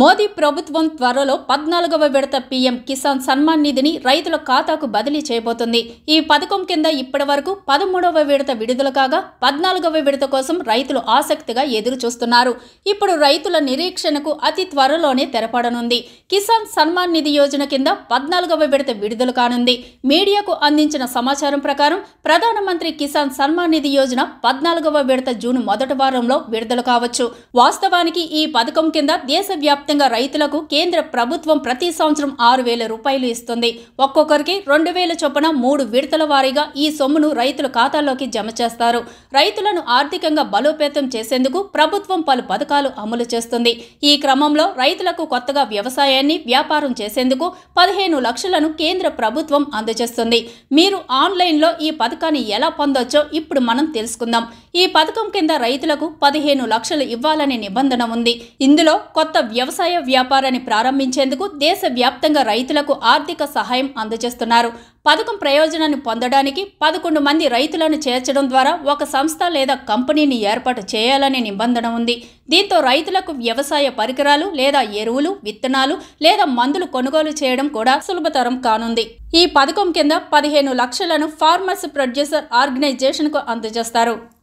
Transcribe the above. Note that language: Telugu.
మోదీ ప్రభుత్వం త్వరలో పద్నాలుగవ విడత పీఎం కిసాన్ సన్మాన్ నిధిని రైతుల ఖాతాకు బదిలీ చేయబోతుంది ఈ పథకం కింద ఇప్పటి వరకు పదమూడవ విడత విడుదల కాగా పద్నాలుగవ విడత కోసం రైతులు ఆసక్తిగా ఎదురు చూస్తున్నారు ఇప్పుడు రైతుల నిరీక్షణకు అతి త్వరలోనే తెరపడనుంది కిసాన్ సన్మాన్ నిధి యోజన కింద పద్నాలుగవ విడత విడుదల కానుంది మీడియాకు అందించిన సమాచారం ప్రకారం ప్రధానమంత్రి కిసాన్ సన్మాన్ నిధి యోజన పద్నాలుగవ విడత జూన్ మొదటి వారంలో విడుదల కావచ్చు వాస్తవానికి ఈ పథకం కింద దేశవ్యాప్త వ్యాప్తంగా రైతులకు కేంద్ర ప్రభుత్వం ప్రతి సంవత్సరం ఆరు వేల రూపాయలు ఇస్తుంది ఒక్కొక్కరికి రెండు వేల చొప్పున మూడు విడతల వారీగా ఈ సొమ్మును రైతుల ఖాతాల్లోకి జమ చేస్తారు రైతులను ఆర్థికంగా బలోపేతం చేసేందుకు ప్రభుత్వం పలు పథకాలు అమలు చేస్తుంది ఈ క్రమంలో రైతులకు కొత్తగా వ్యవసాయాన్ని వ్యాపారం చేసేందుకు పదిహేను లక్షలను కేంద్ర ప్రభుత్వం అందజేస్తుంది మీరు ఆన్లైన్లో ఈ పథకాన్ని ఎలా పొందొచ్చో ఇప్పుడు మనం తెలుసుకుందాం ఈ పథకం కింద రైతులకు పదిహేను లక్షలు ఇవ్వాలనే నిబంధన ఉంది ఇందులో కొత్త వ్యవసాయ వ్యాపారాన్ని ప్రారంభించేందుకు దేశవ్యాప్తంగా రైతులకు ఆర్థిక సహాయం అందజేస్తున్నారు పథకం ప్రయోజనాన్ని పొందడానికి పదకొండు మంది రైతులను చేర్చడం ద్వారా ఒక సంస్థ లేదా కంపెనీని ఏర్పాటు చేయాలనే నిబంధన ఉంది దీంతో రైతులకు వ్యవసాయ పరికరాలు లేదా ఎరువులు విత్తనాలు లేదా మందులు కొనుగోలు చేయడం కూడా సులభతరం కానుంది ఈ పథకం కింద పదిహేను లక్షలను ఫార్మర్స్ ప్రొడ్యూసర్ ఆర్గనైజేషన్కు అందజేస్తారు